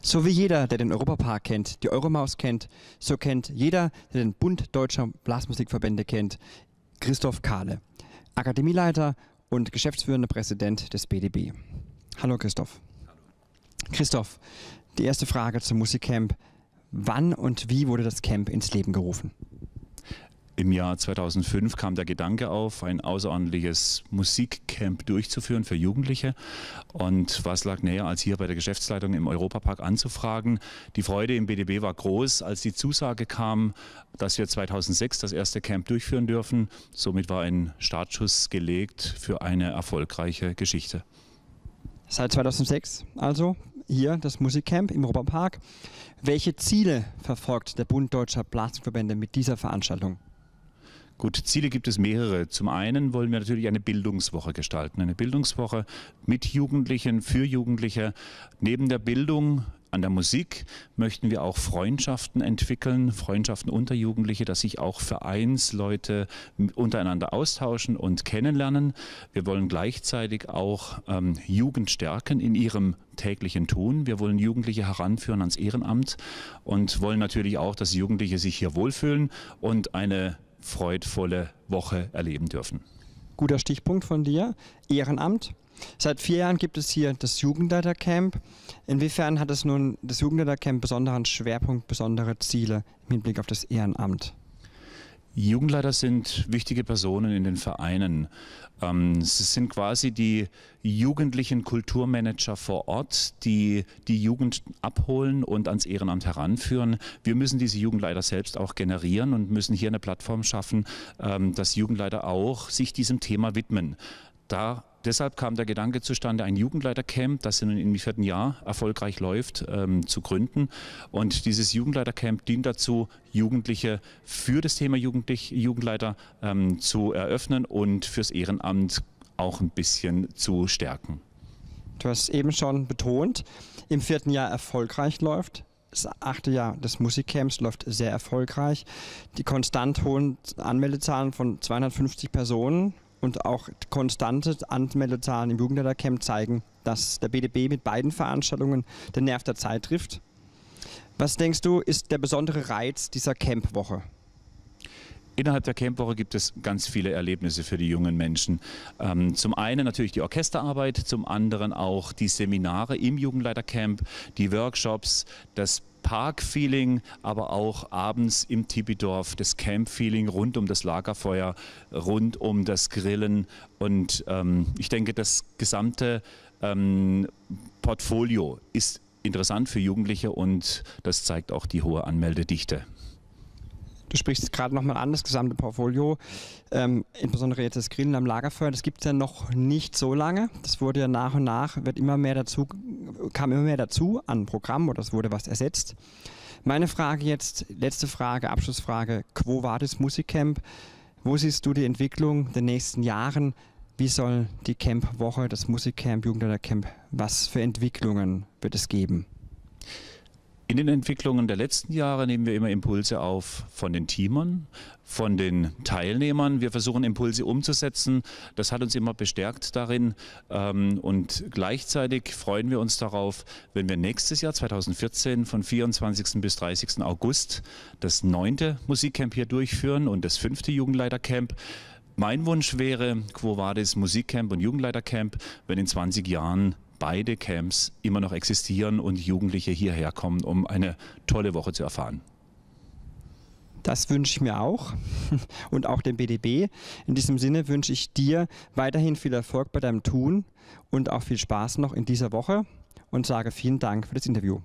So wie jeder, der den Europapark kennt, die Euromaus kennt, so kennt jeder, der den Bund Deutscher Blasmusikverbände kennt, Christoph Kahle, Akademieleiter und geschäftsführender Präsident des BDB. Hallo Christoph. Hallo. Christoph, die erste Frage zum Musikcamp. Wann und wie wurde das Camp ins Leben gerufen? Im Jahr 2005 kam der Gedanke auf, ein außerordentliches Musikcamp durchzuführen für Jugendliche. Und was lag näher, als hier bei der Geschäftsleitung im Europapark anzufragen? Die Freude im BDB war groß, als die Zusage kam, dass wir 2006 das erste Camp durchführen dürfen. Somit war ein Startschuss gelegt für eine erfolgreiche Geschichte. Seit 2006 also hier das Musikcamp im Europapark. Welche Ziele verfolgt der Bund Deutscher Blasmusikverbände mit dieser Veranstaltung? Gut, Ziele gibt es mehrere. Zum einen wollen wir natürlich eine Bildungswoche gestalten. Eine Bildungswoche mit Jugendlichen, für Jugendliche. Neben der Bildung an der Musik möchten wir auch Freundschaften entwickeln, Freundschaften unter Jugendliche, dass sich auch Vereinsleute untereinander austauschen und kennenlernen. Wir wollen gleichzeitig auch ähm, Jugend stärken in ihrem täglichen Tun. Wir wollen Jugendliche heranführen ans Ehrenamt und wollen natürlich auch, dass Jugendliche sich hier wohlfühlen und eine freudvolle Woche erleben dürfen. Guter Stichpunkt von dir, Ehrenamt. Seit vier Jahren gibt es hier das Jugendleitercamp. Inwiefern hat es nun das Jugendleitercamp besonderen Schwerpunkt, besondere Ziele im Hinblick auf das Ehrenamt? Jugendleiter sind wichtige Personen in den Vereinen. Ähm, sie sind quasi die jugendlichen Kulturmanager vor Ort, die die Jugend abholen und ans Ehrenamt heranführen. Wir müssen diese Jugendleiter selbst auch generieren und müssen hier eine Plattform schaffen, ähm, dass Jugendleiter auch sich diesem Thema widmen. Da Deshalb kam der Gedanke zustande, ein Jugendleitercamp, das nun im vierten Jahr erfolgreich läuft, ähm, zu gründen. Und dieses Jugendleitercamp dient dazu, Jugendliche für das Thema Jugendlich Jugendleiter ähm, zu eröffnen und fürs Ehrenamt auch ein bisschen zu stärken. Du hast eben schon betont, im vierten Jahr erfolgreich läuft. Das achte Jahr des Musikcamps läuft sehr erfolgreich. Die konstant hohen Anmeldezahlen von 250 Personen und auch konstante Anmeldezahlen im Jugendleitercamp zeigen, dass der BDB mit beiden Veranstaltungen den Nerv der Zeit trifft. Was denkst du, ist der besondere Reiz dieser Campwoche? Innerhalb der Campwoche gibt es ganz viele Erlebnisse für die jungen Menschen. Ähm, zum einen natürlich die Orchesterarbeit, zum anderen auch die Seminare im Jugendleitercamp, die Workshops, das Parkfeeling, aber auch abends im Tibidorf das Campfeeling rund um das Lagerfeuer, rund um das Grillen. Und ähm, ich denke, das gesamte ähm, Portfolio ist interessant für Jugendliche und das zeigt auch die hohe Anmeldedichte. Du sprichst gerade nochmal an, das gesamte Portfolio, ähm, insbesondere jetzt das Grillen am Lagerfeuer, das gibt es ja noch nicht so lange. Das wurde ja nach und nach, wird immer mehr dazu, kam immer mehr dazu an Programm oder es wurde was ersetzt. Meine Frage jetzt, letzte Frage, Abschlussfrage, Quo Vadis Musikcamp, wo siehst du die Entwicklung der nächsten Jahren? Wie soll die Camp-Woche, das Musikcamp, Jugendleitercamp, was für Entwicklungen wird es geben? In den Entwicklungen der letzten Jahre nehmen wir immer Impulse auf von den Teamern, von den Teilnehmern. Wir versuchen Impulse umzusetzen. Das hat uns immer bestärkt darin. Ähm, und gleichzeitig freuen wir uns darauf, wenn wir nächstes Jahr 2014 von 24. bis 30. August das neunte Musikcamp hier durchführen und das fünfte Jugendleitercamp. Mein Wunsch wäre, Quo Vadis Musikcamp und Jugendleitercamp, wenn in 20 Jahren beide Camps immer noch existieren und Jugendliche hierher kommen, um eine tolle Woche zu erfahren. Das wünsche ich mir auch und auch dem BDB. In diesem Sinne wünsche ich dir weiterhin viel Erfolg bei deinem Tun und auch viel Spaß noch in dieser Woche und sage vielen Dank für das Interview.